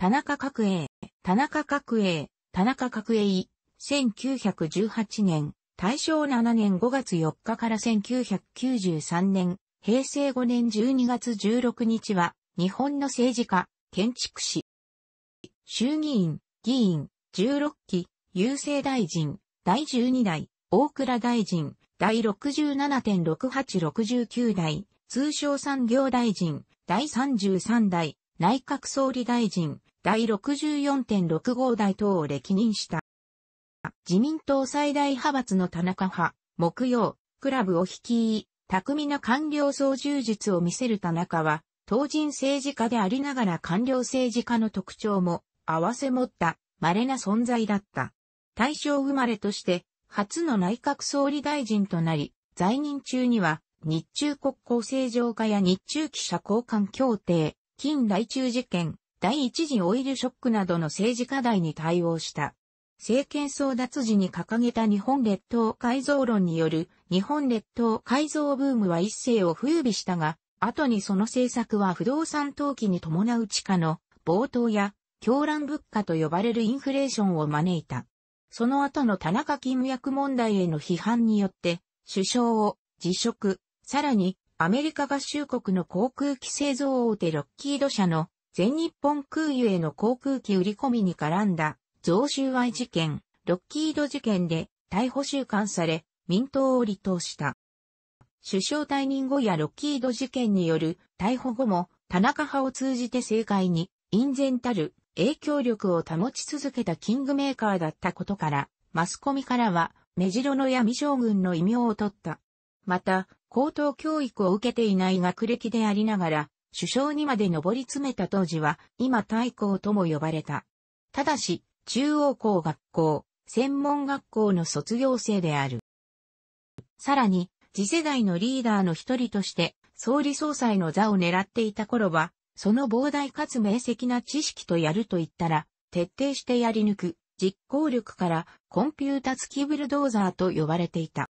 田中角栄、田中角栄、田中角栄、1918年、大正7年5月4日から1993年、平成5年12月16日は、日本の政治家、建築士、衆議院、議員、16期、郵政大臣、第12代、大倉大臣、第67.6869代、通商産業大臣、第33代、内閣総理大臣、第64.65代等を歴任した。自民党最大派閥の田中派、木曜、クラブを率い、巧みな官僚操縦術を見せる田中は、当人政治家でありながら官僚政治家の特徴も、合わせ持った稀な存在だった。大正生まれとして、初の内閣総理大臣となり、在任中には、日中国交正常化や日中記者交換協定、近来中事件、第一次オイルショックなどの政治課題に対応した。政権争奪時に掲げた日本列島改造論による日本列島改造ブームは一世を風靡したが、後にその政策は不動産投機に伴う地下の暴騰や狂乱物価と呼ばれるインフレーションを招いた。その後の田中勤務役問題への批判によって、首相を辞職、さらにアメリカ合衆国の航空機製造大手ロッキード社の全日本空輸への航空機売り込みに絡んだ贈収賄事件、ロッキード事件で逮捕収監され、民党を離党した。首相退任後やロッキード事件による逮捕後も田中派を通じて政界に因然たる影響力を保ち続けたキングメーカーだったことから、マスコミからは目白の闇将軍の異名を取った。また、高等教育を受けていない学歴でありながら、首相にまで上り詰めた当時は、今大公とも呼ばれた。ただし、中央校学校、専門学校の卒業生である。さらに、次世代のリーダーの一人として、総理総裁の座を狙っていた頃は、その膨大かつ明晰な知識とやると言ったら、徹底してやり抜く、実行力からコンピュータ付きブルドーザーと呼ばれていた。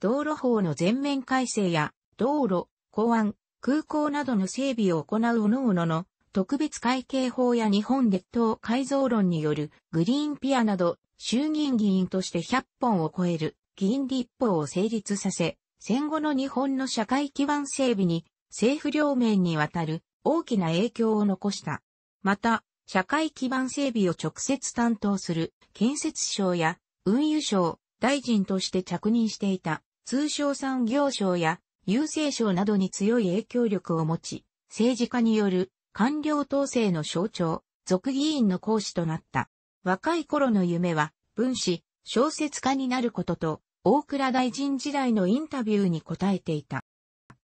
道路法の全面改正や、道路、公安、空港などの整備を行う各々の特別会計法や日本列島改造論によるグリーンピアなど衆議院議員として100本を超える議員立法を成立させ、戦後の日本の社会基盤整備に政府両面にわたる大きな影響を残した。また、社会基盤整備を直接担当する建設省や運輸省、大臣として着任していた通商産業省や郵政省などに強い影響力を持ち、政治家による官僚統制の象徴、俗議員の講師となった。若い頃の夢は、文史、小説家になることと、大倉大臣時代のインタビューに答えていた。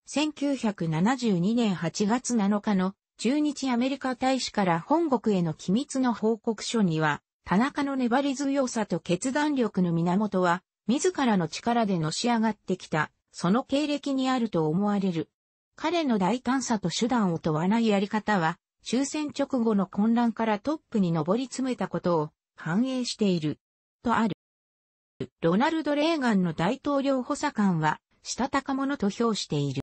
1972年8月7日の中日アメリカ大使から本国への機密の報告書には、田中の粘り強さと決断力の源は、自らの力でのし上がってきたその経歴にあると思われる。彼の大胆さと手段を問わないやり方は、終戦直後の混乱からトップに上り詰めたことを反映している。とある。ロナルド・レーガンの大統領補佐官は、したたか者と評している。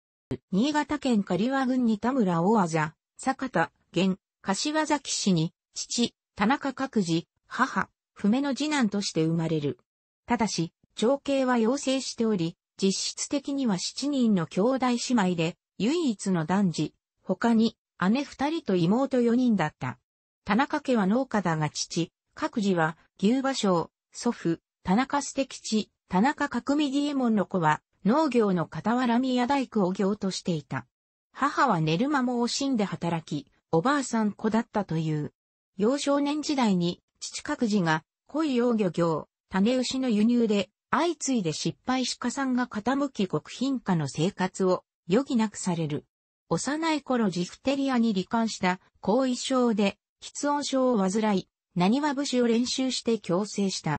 新潟県刈羽郡に田村大技、坂田、現、柏崎市に、父、田中角次、母、不明の次男として生まれる。ただし、長兄は要請しており、実質的には7人の兄弟姉妹で、唯一の男児、他に姉2人と妹4人だった。田中家は農家だが父、各自は牛馬匠、祖父、田中捨て吉、田中角右衛門の子は農業の傍ら宮大工を業としていた。母は寝る間も惜しんで働き、おばあさん子だったという。幼少年時代に父各自が、恋養魚業、種牛の輸入で相次いで失敗し加算が傾き極貧化の生活を余儀なくされる。幼い頃ジフテリアに罹患した後遺症で、喫音症を患い、何は士を練習して強制した。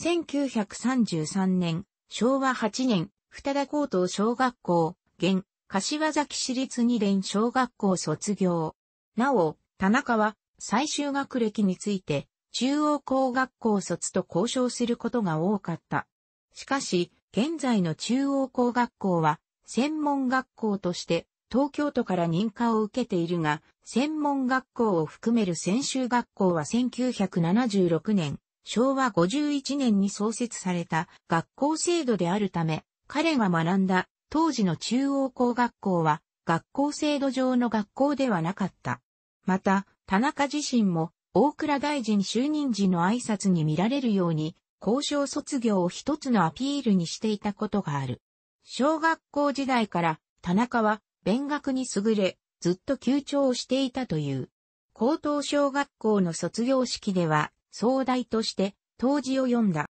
1933年、昭和8年、二田高等小学校、現、柏崎市立二連小学校卒業。なお、田中は、最終学歴について、中央工学校卒と交渉することが多かった。しかし、現在の中央工学校は、専門学校として東京都から認可を受けているが、専門学校を含める専修学校は1976年、昭和51年に創設された学校制度であるため、彼が学んだ当時の中央工学校は学校制度上の学校ではなかった。また、田中自身も大倉大臣就任時の挨拶に見られるように、交渉卒業を一つのアピールにしていたことがある。小学校時代から田中は勉学に優れ、ずっと休長をしていたという。高等小学校の卒業式では、総代として当時を読んだ。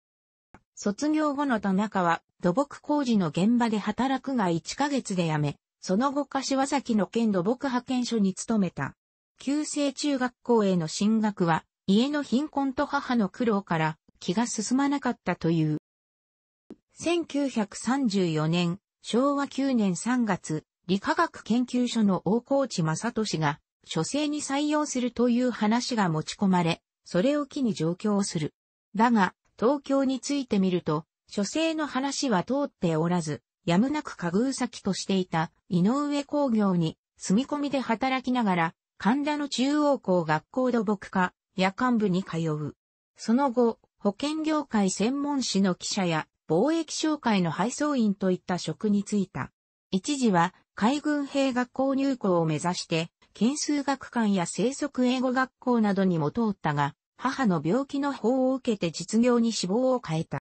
卒業後の田中は土木工事の現場で働くが1ヶ月で辞め、その後柏崎の県土木派遣所に勤めた。旧制中学校への進学は、家の貧困と母の苦労から気が進まなかったという。1934年、昭和9年3月、理化学研究所の大河内正俊が、書生に採用するという話が持ち込まれ、それを機に上京する。だが、東京についてみると、書生の話は通っておらず、やむなく家具先としていた井上工業に住み込みで働きながら神田の中央校学校土木科、夜間部に通う。その後、保険業界専門誌の記者や貿易商会の配送員といった職に就いた。一時は海軍兵学校入校を目指して、県数学館や生息英語学校などにも通ったが、母の病気の法を受けて実業に志望を変えた。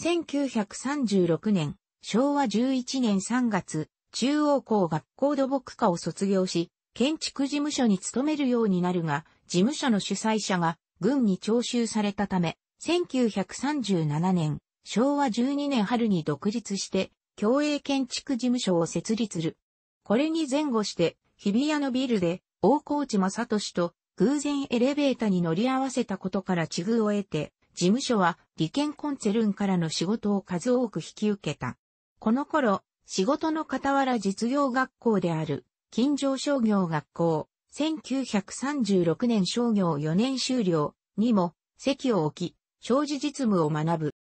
1936年、昭和11年3月、中央校学校土木科を卒業し、建築事務所に勤めるようになるが、事務所の主催者が軍に徴収されたため、1937年、昭和12年春に独立して、共栄建築事務所を設立する。これに前後して、日比谷のビルで、大河内正俊と偶然エレベータに乗り合わせたことから地遇を得て、事務所は利権コンツェルンからの仕事を数多く引き受けた。この頃、仕事の傍ら実業学校である金城商業学校、1936年商業4年終了にも席を置き、商事実務を学ぶ。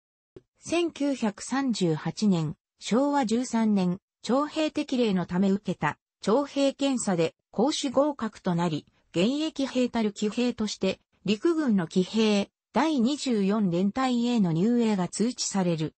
1938年、昭和13年、徴兵適齢のため受けた、徴兵検査で公主合格となり、現役兵たる騎兵として、陸軍の騎兵、第24連隊への入営が通知される。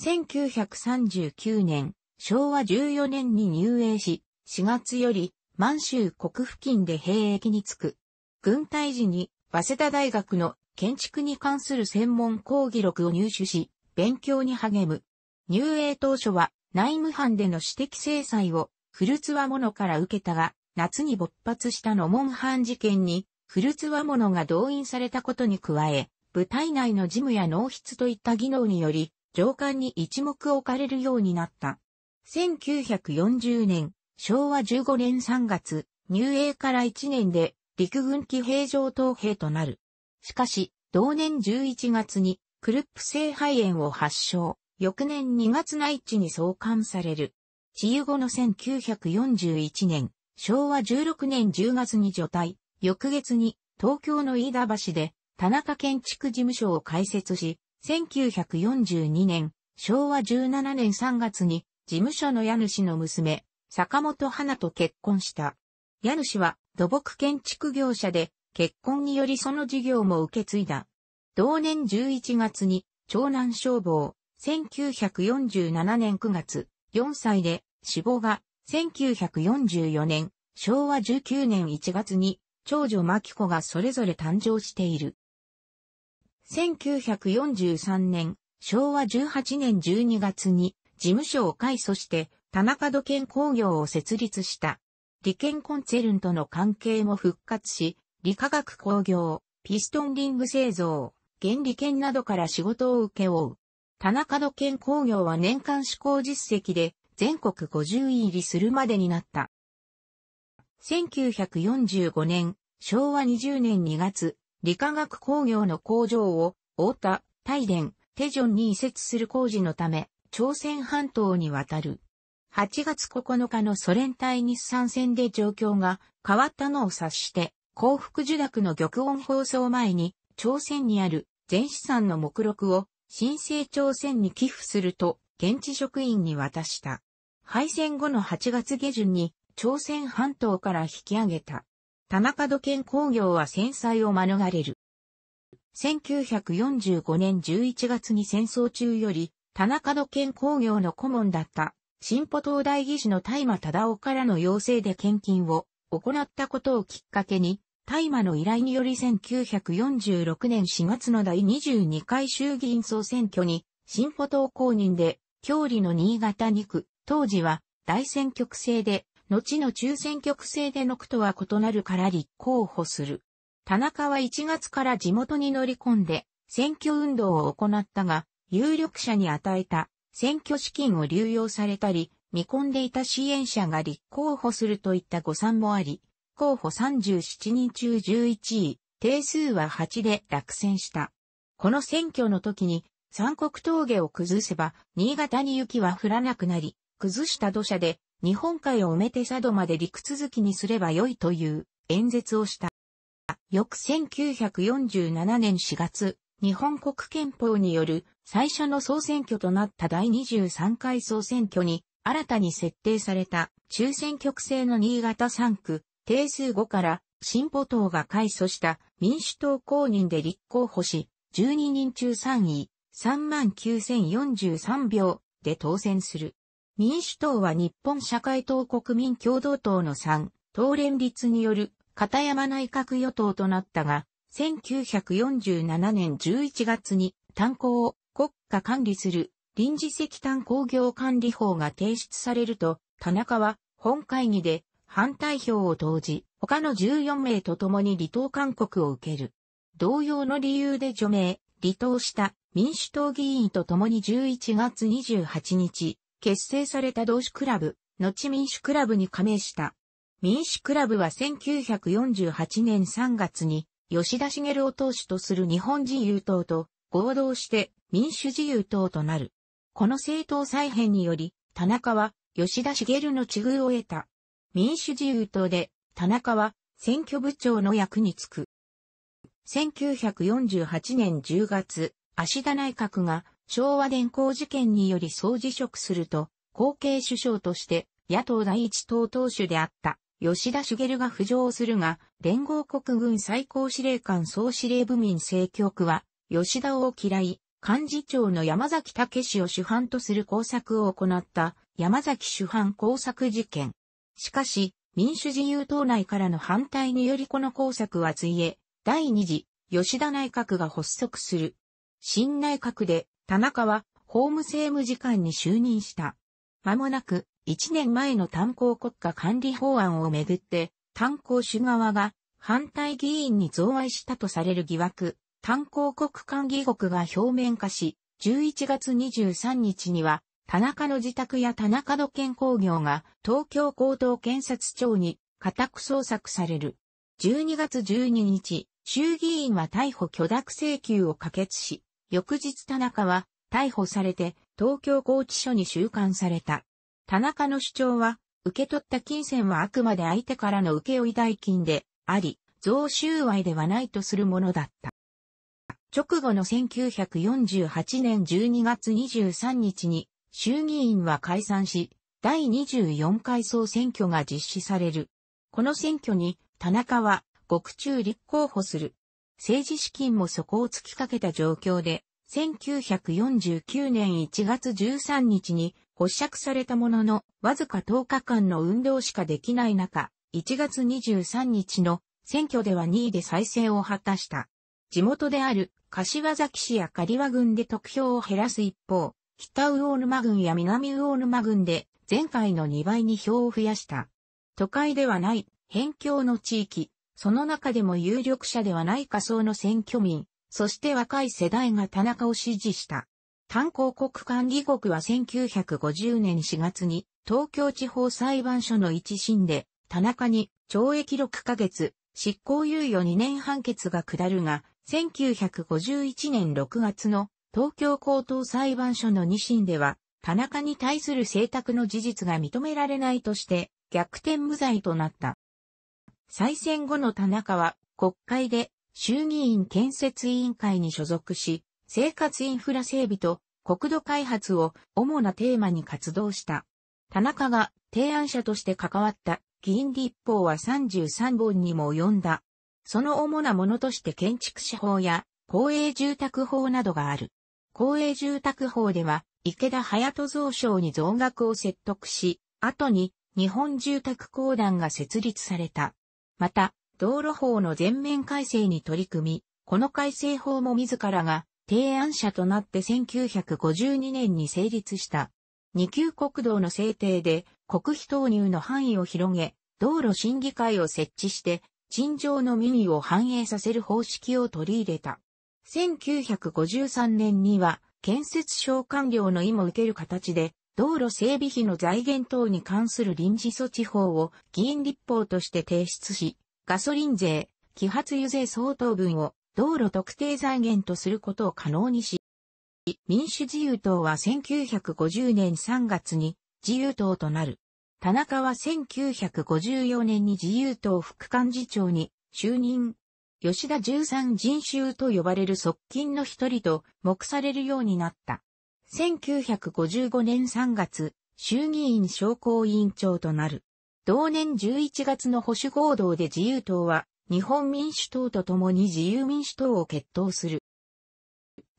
1939年、昭和14年に入営し、4月より満州国付近で兵役につく。軍隊時に早稲田大学の建築に関する専門講義録を入手し、勉強に励む。入営当初は内務班での私的制裁を古津和物から受けたが、夏に勃発したの門藩事件に、古津和物が動員されたことに加え、部隊内の事務や納筆といった技能により、上官に一目置かれるようになった。1940年、昭和15年3月、入営から1年で陸軍機兵上等兵となる。しかし、同年11月にクルップ性肺炎を発症、翌年2月内地に送還される。治癒後の1941年、昭和16年10月に除隊、翌月に東京の飯田橋で田中建築事務所を開設し、1942年、昭和17年3月に事務所の家主の娘、坂本花と結婚した。家主は土木建築業者で、結婚によりその事業も受け継いだ。同年11月に、長男消防、1947年9月、4歳で、死亡が、1944年、昭和19年1月に、長女牧子がそれぞれ誕生している。1943年、昭和18年12月に、事務所を改組して、田中土建工業を設立した。理研コンツェルンとの関係も復活し、理化学工業、ピストンリング製造、原理研などから仕事を請け負う。田中土建工業は年間施行実績で全国50位入りするまでになった。1945年、昭和20年2月、理化学工業の工場を、大田、大連、テジョンに移設する工事のため、朝鮮半島に渡る。8月9日のソ連対日産戦で状況が変わったのを察して、幸福受諾の玉音放送前に、朝鮮にある全資産の目録を新生朝鮮に寄付すると、現地職員に渡した。敗戦後の8月下旬に、朝鮮半島から引き上げた。田中土建工業は戦災を免れる。1945年11月に戦争中より、田中土建工業の顧問だった進歩東大義士の大麻忠夫からの要請で献金を行ったことをきっかけに、大麻の依頼により1946年4月の第22回衆議院総選挙に、進歩党公認で、郷里の新潟2区、当時は大選挙区制で、後の中選挙区制での区とは異なるから立候補する。田中は1月から地元に乗り込んで、選挙運動を行ったが、有力者に与えた選挙資金を流用されたり、見込んでいた支援者が立候補するといった誤算もあり、候補37人中11位、定数は8で落選した。この選挙の時に、三国峠を崩せば、新潟に雪は降らなくなり、崩した土砂で、日本海を埋めて佐渡まで陸続きにすれば良いという演説をした。翌1947年4月、日本国憲法による最初の総選挙となった第23回総選挙に新たに設定された中選挙区制の新潟3区定数5から進歩党が改組した民主党公認で立候補し12人中3位39,043票で当選する。民主党は日本社会党国民共同党の3党連立による片山内閣与党となったが、1947年11月に炭鉱を国家管理する臨時石炭工業管理法が提出されると、田中は本会議で反対票を投じ、他の14名と共に離党勧告を受ける。同様の理由で除名、離党した民主党議員と共に11月28日、結成された同志クラブ、後民主クラブに加盟した。民主クラブは1948年3月に吉田茂を党首とする日本自由党と合同して民主自由党となる。この政党再編により、田中は吉田茂の地遇を得た。民主自由党で田中は選挙部長の役に就く。1948年10月、足田内閣が昭和電工事件により総辞職すると、後継首相として野党第一党党首であった。吉田茂が浮上するが、連合国軍最高司令官総司令部民政局は、吉田を嫌い、幹事長の山崎武史を主犯とする工作を行った山崎主犯工作事件。しかし、民主自由党内からの反対によりこの工作はついえ、第二次、吉田内閣が発足する。新内閣で、田中は、法務政務次官に就任した。間もなく、1年前の炭鉱国家管理法案をめぐって、炭鉱主側が反対議員に贈賄したとされる疑惑、炭鉱国間議国が表面化し、11月23日には、田中の自宅や田中の健工業が東京高等検察庁に家宅捜索される。12月12日、衆議院は逮捕許諾請求を可決し、翌日田中は逮捕されて東京拘置所に収監された。田中の主張は、受け取った金銭はあくまで相手からの受け負い代金であり、贈収賄ではないとするものだった。直後の1948年12月23日に衆議院は解散し、第24回総選挙が実施される。この選挙に田中は獄中立候補する。政治資金も底を突きかけた状況で、1949年1月13日に発釈されたものの、わずか10日間の運動しかできない中、1月23日の選挙では2位で再選を果たした。地元である柏崎市や刈羽郡で得票を減らす一方、北魚沼郡や南魚沼郡で前回の2倍に票を増やした。都会ではない、辺境の地域、その中でも有力者ではない仮想の選挙民、そして若い世代が田中を支持した。炭鉱国管理国は1950年4月に東京地方裁判所の一審で田中に懲役6ヶ月、執行猶予2年判決が下るが、1951年6月の東京高等裁判所の二審では、田中に対する請託の事実が認められないとして、逆転無罪となった。再選後の田中は、国会で衆議院建設委員会に所属し、生活インフラ整備と国土開発を主なテーマに活動した。田中が提案者として関わった議員立法は33本にも及んだ。その主なものとして建築士法や公営住宅法などがある。公営住宅法では池田隼人蔵省に増額を説得し、後に日本住宅公団が設立された。また、道路法の全面改正に取り組み、この改正法も自らが提案者となって1952年に成立した。二級国道の制定で国費投入の範囲を広げ、道路審議会を設置して、陳情の民意を反映させる方式を取り入れた。1953年には、建設省官僚の意も受ける形で、道路整備費の財源等に関する臨時措置法を議員立法として提出し、ガソリン税、揮発油税相当分を道路特定財源とすることを可能にし、民主自由党は1950年3月に自由党となる。田中は1954年に自由党副幹事長に就任。吉田十三人衆と呼ばれる側近の一人と目されるようになった。1955年3月、衆議院商工委員長となる。同年11月の保守合同で自由党は日本民主党と共に自由民主党を決闘する。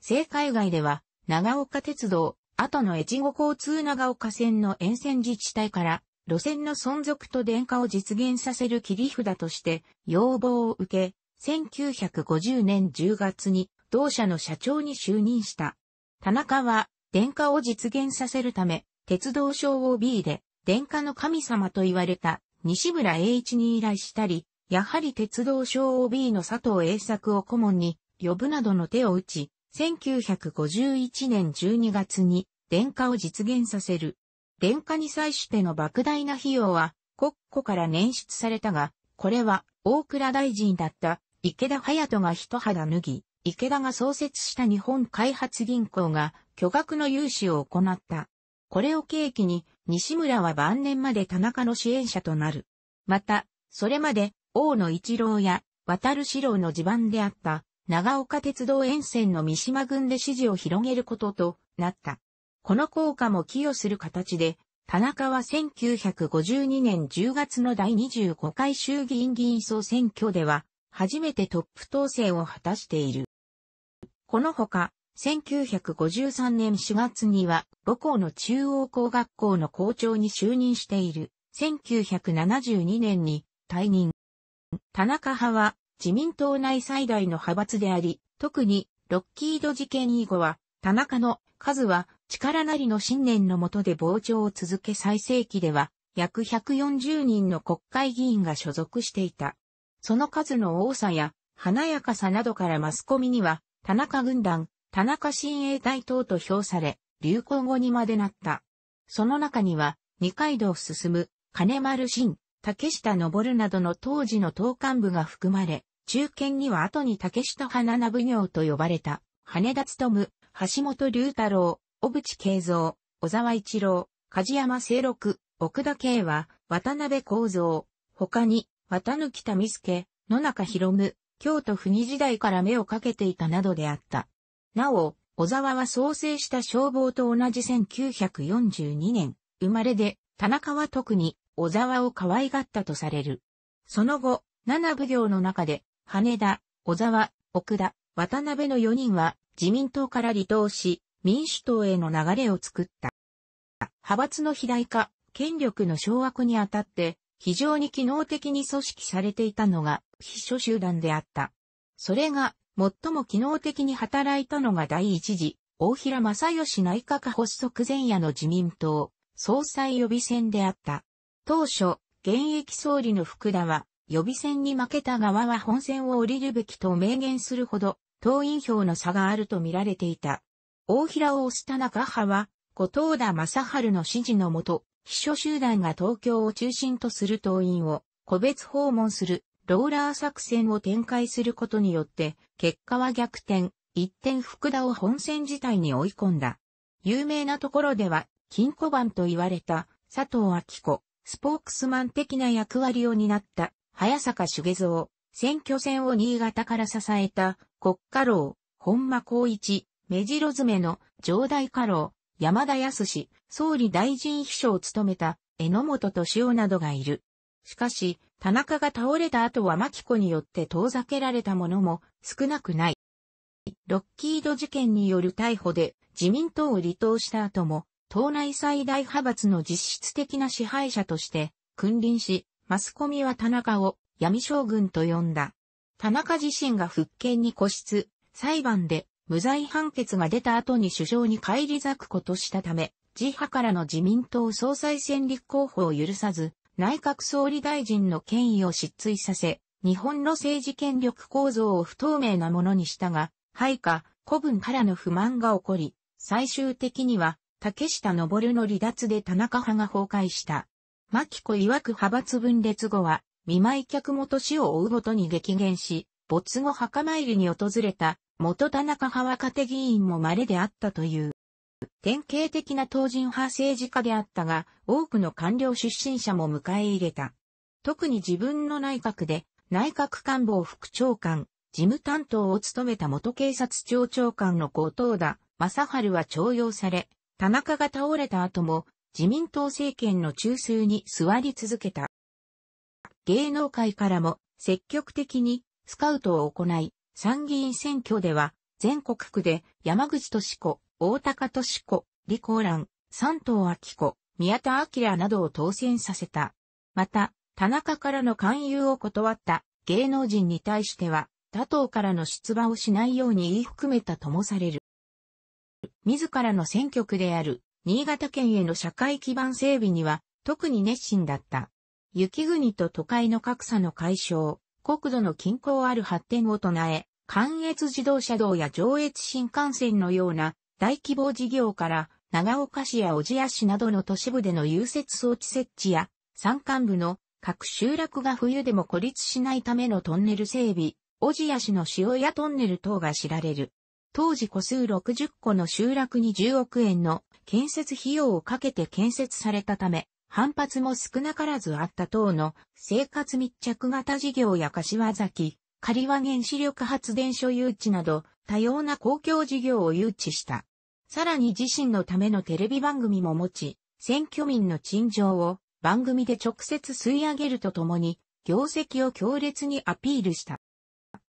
政界外では、長岡鉄道、後の越後交通長岡線の沿線自治体から、路線の存続と電化を実現させる切り札として、要望を受け、1950年10月に、同社の社長に就任した。田中は、電化を実現させるため、鉄道省 OB で、電化の神様と言われた、西村栄一に依頼したり、やはり鉄道省 OB の佐藤栄作を顧問に呼ぶなどの手を打ち、1951年12月に電化を実現させる。電化に際しての莫大な費用は国庫から捻出されたが、これは大倉大臣だった池田隼人が一肌脱ぎ、池田が創設した日本開発銀行が巨額の融資を行った。これを契機に西村は晩年まで田中の支援者となる。また、それまで大野一郎や渡る四郎の地盤であった長岡鉄道沿線の三島郡で支持を広げることとなった。この効果も寄与する形で、田中は1952年10月の第25回衆議院議員総選挙では、初めてトップ当選を果たしている。このほか、1953年4月には母校の中央工学校の校長に就任している。1972年に退任。田中派は自民党内最大の派閥であり、特にロッキード事件以後は、田中の数は力なりの信念のもとで膨張を続け最盛期では、約140人の国会議員が所属していた。その数の多さや華やかさなどからマスコミには、田中軍団、田中親衛隊等と評され、流行語にまでなった。その中には、二階堂進、金丸信、竹下登などの当時の党幹部が含まれ、中堅には後に竹下花名奉行と呼ばれた、羽田務、橋本龍太郎、小淵慶三、小沢一郎、梶山清六、奥田慶は、渡辺幸三、他に、綿貫民助、野中博夢、京都府二時代から目をかけていたなどであった。なお、小沢は創生した消防と同じ1942年、生まれで、田中は特に小沢を可愛がったとされる。その後、七奉行の中で、羽田、小沢、奥田、渡辺の4人は自民党から離党し、民主党への流れを作った。派閥の肥大化、権力の掌握にあたって、非常に機能的に組織されていたのが、秘書集団であった。それが、最も機能的に働いたのが第一次、大平正義内閣発足前夜の自民党、総裁予備選であった。当初、現役総理の福田は、予備選に負けた側は本選を降りるべきと明言するほど、党員票の差があると見られていた。大平を押した中派は、後藤田正治の指示のもと、秘書集団が東京を中心とする党員を個別訪問するローラー作戦を展開することによって、結果は逆転、一点福田を本選自体に追い込んだ。有名なところでは、金庫番と言われた佐藤明子、スポークスマン的な役割を担った早坂茂蔵、選挙戦を新潟から支えた国家老、本間光一、目白詰めの上代家老、山田康総理大臣秘書を務めた榎本敏夫などがいる。しかし、田中が倒れた後は牧子によって遠ざけられたものも少なくない。ロッキード事件による逮捕で自民党を離党した後も党内最大派閥の実質的な支配者として君臨し、マスコミは田中を闇将軍と呼んだ。田中自身が復権に固執、裁判で無罪判決が出た後に首相に返り咲くことしたため、自派からの自民党総裁選立候補を許さず、内閣総理大臣の権威を失墜させ、日本の政治権力構造を不透明なものにしたが、配下、古文からの不満が起こり、最終的には竹下登の離脱で田中派が崩壊した。牧子曰く派閥分裂後は、見舞い客も年を追うごとに激減し、没後墓参りに訪れた元田中派若手議員も稀であったという。典型的な当人派政治家であったが、多くの官僚出身者も迎え入れた。特に自分の内閣で、内閣官房副長官、事務担当を務めた元警察庁長官の後藤田正春は徴用され、田中が倒れた後も自民党政権の中枢に座り続けた。芸能界からも積極的にスカウトを行い、参議院選挙では全国区で山口敏子、大高敏子、李光蘭、三藤明子、宮田明などを当選させた。また、田中からの勧誘を断った芸能人に対しては、他党からの出馬をしないように言い含めたともされる。自らの選挙区である、新潟県への社会基盤整備には、特に熱心だった。雪国と都会の格差の解消、国土の均衡ある発展を唱え、関越自動車道や上越新幹線のような大規模事業から長岡市や小千谷市などの都市部での融雪装置設置や山間部の各集落が冬でも孤立しないためのトンネル整備、小千谷市の塩屋トンネル等が知られる。当時個数60個の集落に10億円の建設費用をかけて建設されたため、反発も少なからずあった等の生活密着型事業や柏崎、刈和原子力発電所誘致など多様な公共事業を誘致した。さらに自身のためのテレビ番組も持ち、選挙民の陳情を番組で直接吸い上げるとともに、業績を強烈にアピールした。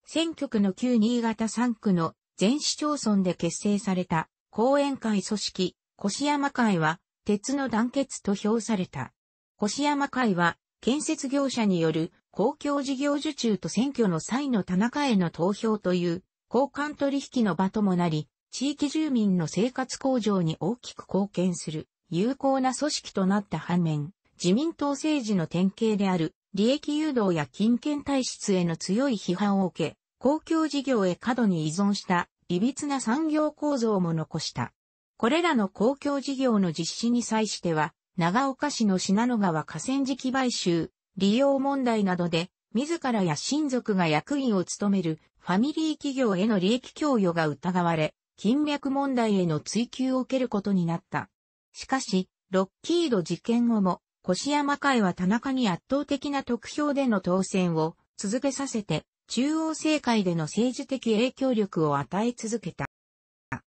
選挙区の旧新潟3区の全市町村で結成された、後援会組織、越山会は、鉄の団結と評された。越山会は、建設業者による公共事業受注と選挙の際の田中への投票という、交換取引の場ともなり、地域住民の生活向上に大きく貢献する、有効な組織となった反面、自民党政治の典型である、利益誘導や金権体質への強い批判を受け、公共事業へ過度に依存した微密な産業構造も残した。これらの公共事業の実施に際しては、長岡市の信濃川河川敷買収、利用問題などで、自らや親族が役員を務めるファミリー企業への利益供与が疑われ、金脈問題への追及を受けることになった。しかし、ロッキード事件後も、越山会は田中に圧倒的な得票での当選を続けさせて、中央政界での政治的影響力を与え続けた。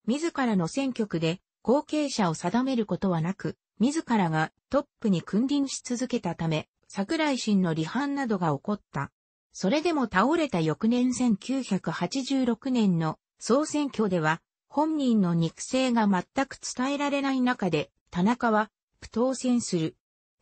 自らの選挙区で後継者を定めることはなく、自らがトップに君臨し続けたため、桜井新の離反などが起こった。それでも倒れた翌年1986年の総選挙では、本人の肉声が全く伝えられない中で、田中は、不当選する。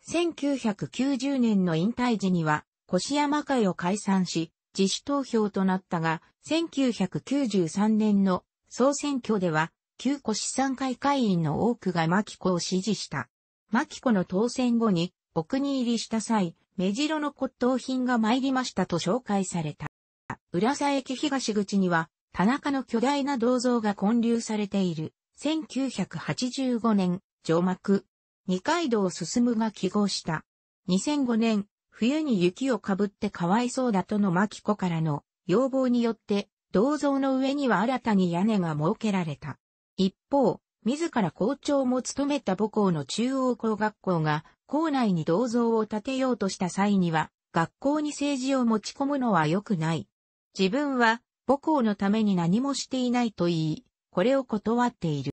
1990年の引退時には、越山会を解散し、自主投票となったが、1993年の総選挙では、旧古資産会会員の多くが牧子を支持した。牧子の当選後に、お国入りした際、目白の骨董品が参りましたと紹介された。浦沢駅東口には、田中の巨大な銅像が建立されている。1985年、上幕。二階堂進が記号した。2005年、冬に雪をかぶってかわいそうだとの牧子からの要望によって、銅像の上には新たに屋根が設けられた。一方、自ら校長も務めた母校の中央工学校が、校内に銅像を建てようとした際には、学校に政治を持ち込むのは良くない。自分は母校のために何もしていないと言い、これを断っている。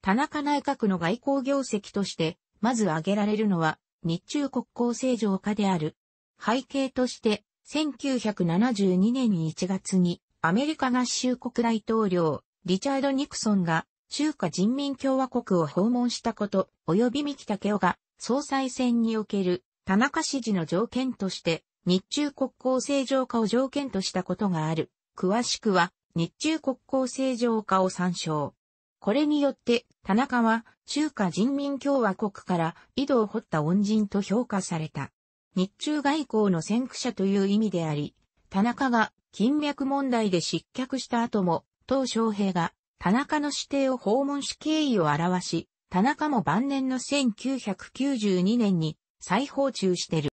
田中内閣の外交業績として、まず挙げられるのは、日中国交正常化である。背景として、1972年1月にアメリカ合衆国大統領、リチャード・ニクソンが中華人民共和国を訪問したこと、及び三木武夫が総裁選における田中支持の条件として、日中国交正常化を条件としたことがある。詳しくは、日中国交正常化を参照。これによって、田中は中華人民共和国から井戸を掘った恩人と評価された。日中外交の先駆者という意味であり、田中が金脈問題で失脚した後も、当昌平が田中の指定を訪問し敬意を表し、田中も晩年の1992年に再訪中してる。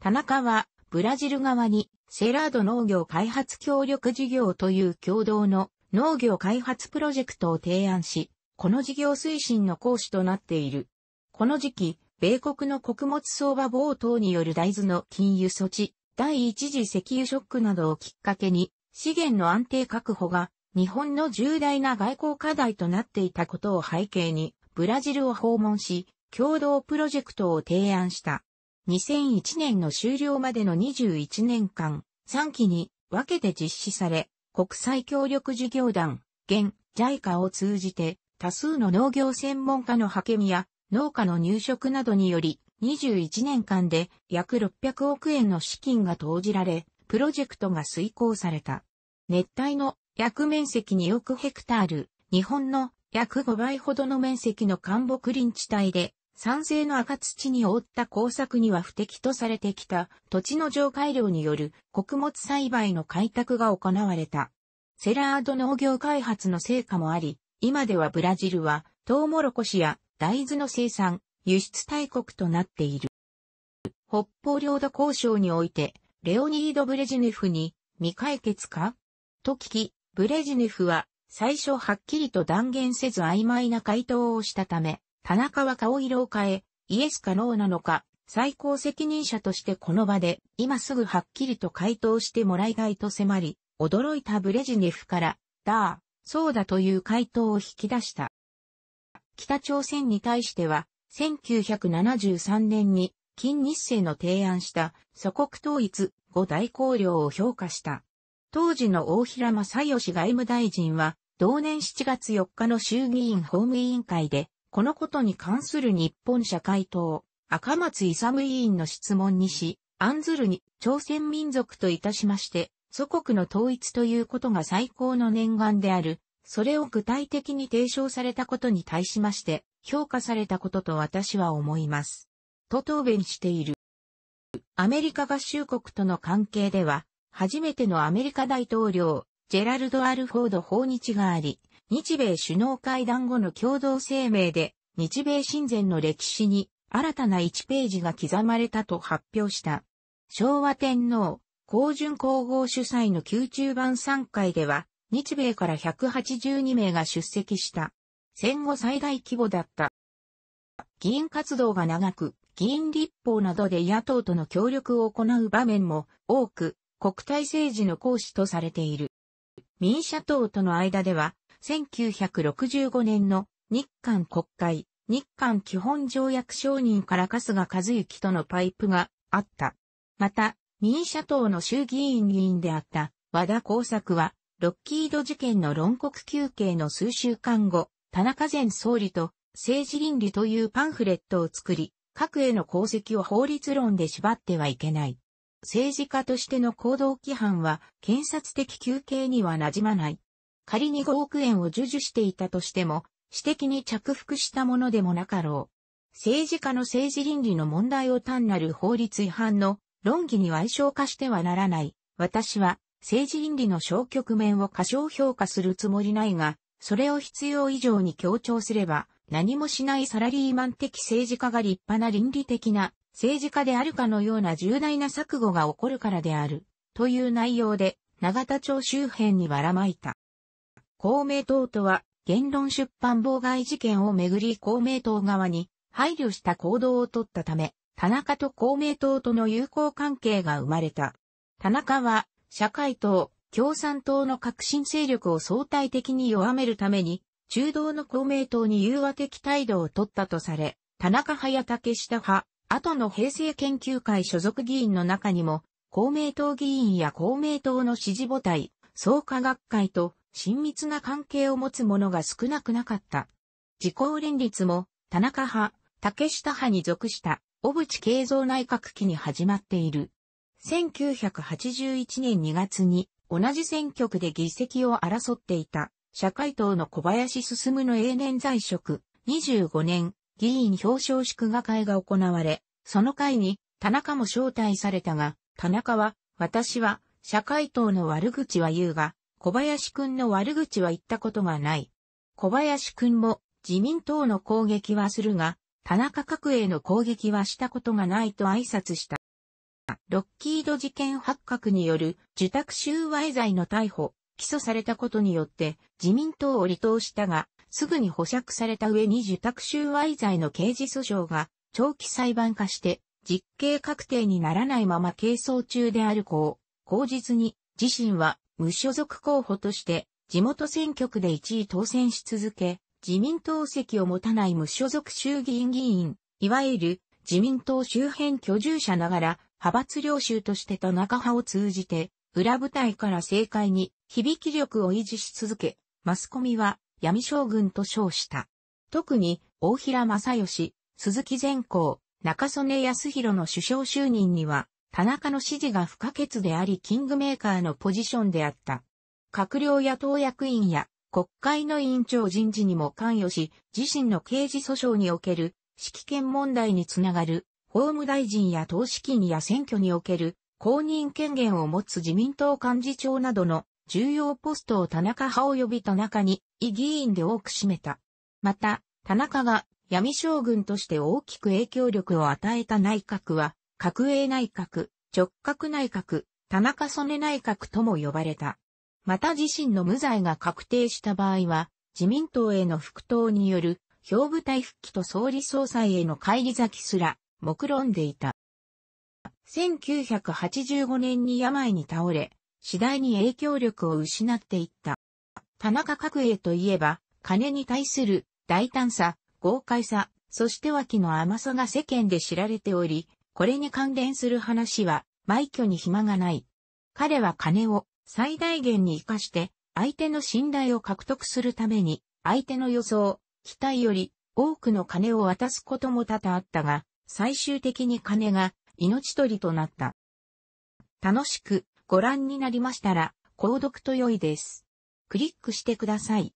田中はブラジル側にセラード農業開発協力事業という共同の農業開発プロジェクトを提案し、この事業推進の講師となっている。この時期、米国の穀物相場暴騰による大豆の禁輸措置、第一次石油ショックなどをきっかけに、資源の安定確保が日本の重大な外交課題となっていたことを背景に、ブラジルを訪問し、共同プロジェクトを提案した。2001年の終了までの21年間、3期に分けて実施され、国際協力事業団、現、JICA を通じて、多数の農業専門家の派遣や、農家の入植などにより、21年間で約600億円の資金が投じられ、プロジェクトが遂行された。熱帯の約面積2億ヘクタール、日本の約5倍ほどの面積の干木林地帯で、酸性の赤土に覆った工作には不適とされてきた土地の上改良による穀物栽培の開拓が行われた。セラード農業開発の成果もあり、今ではブラジルはトウモロコシや大豆の生産、輸出大国となっている。北方領土交渉において、レオニード・ブレジネフに未解決かと聞き、ブレジネフは最初はっきりと断言せず曖昧な回答をしたため、田中は顔色を変え、イエスかノーなのか、最高責任者としてこの場で、今すぐはっきりと回答してもらいたいと迫り、驚いたブレジネフから、だあ、そうだという回答を引き出した。北朝鮮に対しては、1973年に、金日成の提案した祖国統一後大綱領を評価した。当時の大平正義外務大臣は、同年7月4日の衆議院法務委員会で、このことに関する日本社会党、赤松勇委員の質問にし、案ずるに朝鮮民族といたしまして、祖国の統一ということが最高の念願である、それを具体的に提唱されたことに対しまして、評価されたことと私は思います。と答弁している。アメリカ合衆国との関係では、初めてのアメリカ大統領、ジェラルド・アルフォード訪日があり、日米首脳会談後の共同声明で、日米親善の歴史に新たな1ページが刻まれたと発表した。昭和天皇、高順皇后主催の宮中版参回では、日米から182名が出席した。戦後最大規模だった。議員活動が長く、議員立法などで野党との協力を行う場面も多く、国体政治の行使とされている。民社党との間では、1965年の日韓国会、日韓基本条約承認から春日和幸とのパイプがあった。また、民社党の衆議院議員であった和田耕作は、ロッキード事件の論告休憩の数週間後、田中前総理と政治倫理というパンフレットを作り、核への功績を法律論で縛ってはいけない。政治家としての行動規範は、検察的休憩には馴染まない。仮に5億円を授受していたとしても、私的に着服したものでもなかろう。政治家の政治倫理の問題を単なる法律違反の論議に賠償化してはならない。私は政治倫理の小局面を過小評価するつもりないが、それを必要以上に強調すれば、何もしないサラリーマン的政治家が立派な倫理的な政治家であるかのような重大な錯誤が起こるからである。という内容で、長田町周辺にばらまいた。公明党とは、言論出版妨害事件をめぐり公明党側に配慮した行動をとったため、田中と公明党との友好関係が生まれた。田中は、社会党、共産党の革新勢力を相対的に弱めるために、中道の公明党に融和的態度を取ったとされ、田中早や竹下派、後の平成研究会所属議員の中にも、公明党議員や公明党の支持母体、創価学会と親密な関係を持つ者が少なくなかった。自公連立も、田中派、竹下派に属した、小渕慶三内閣期に始まっている。1981年2月に、同じ選挙区で議席を争っていた、社会党の小林進の永年在職、25年、議員表彰祝賀会が行われ、その会に、田中も招待されたが、田中は、私は、社会党の悪口は言うが、小林くんの悪口は言ったことがない。小林くんも自民党の攻撃はするが、田中角栄の攻撃はしたことがないと挨拶した。ロッキード事件発覚による受託収賄罪の逮捕、起訴されたことによって自民党を離党したが、すぐに保釈された上に受託収賄罪の刑事訴訟が長期裁判化して実刑確定にならないまま係争中である子を、口実に自身は無所属候補として、地元選挙区で1位当選し続け、自民党席を持たない無所属衆議院議員、いわゆる自民党周辺居住者ながら、派閥領袖として田中派を通じて、裏舞台から政界に響き力を維持し続け、マスコミは闇将軍と称した。特に、大平正義、鈴木善光、中曽根康弘の首相就任には、田中の指示が不可欠でありキングメーカーのポジションであった。閣僚や党役員や国会の委員長人事にも関与し、自身の刑事訴訟における指揮権問題につながる法務大臣や党資金や選挙における公認権限を持つ自民党幹事長などの重要ポストを田中派及び田中に異議員で多く占めた。また、田中が闇将軍として大きく影響力を与えた内閣は、角栄内閣、直角内閣、田中曽根内閣とも呼ばれた。また自身の無罪が確定した場合は、自民党への復党による、表部隊復帰と総理総裁への返り咲きすら、目論んでいた。1985年に病に倒れ、次第に影響力を失っていった。田中角栄といえば、金に対する大胆さ、豪快さ、そして脇の甘さが世間で知られており、これに関連する話は、埋挙に暇がない。彼は金を最大限に活かして、相手の信頼を獲得するために、相手の予想、期待より多くの金を渡すことも多々あったが、最終的に金が命取りとなった。楽しくご覧になりましたら、購読と良いです。クリックしてください。